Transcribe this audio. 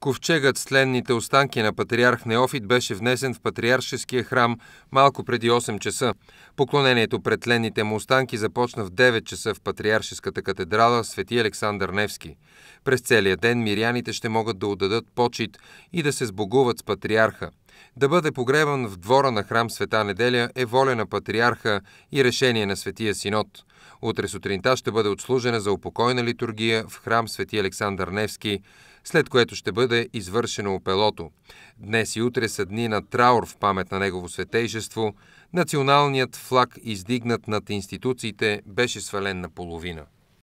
Ковчегът с ленните останки на патриарх Неофит беше внесен в патриаршеския храм малко преди 8 часа. Поклонението пред ленните му останки започна в 9 часа в патриаршеската катедрала Свети Александър Невски. През целия ден миряните ще могат да отдадат почет и да се сбогуват с патриарха да бъде погребан в двора на храм Света Неделя е воля на патриарха и решение на Светия Синод. Утре сутринта ще бъде отслужена за упокойна литургия в храм Свети Александър Невски, след което ще бъде извършено опелото. Днес и утре са дни на траур в памет на негово светейшество. Националният флаг, издигнат над институциите, беше свален наполовина.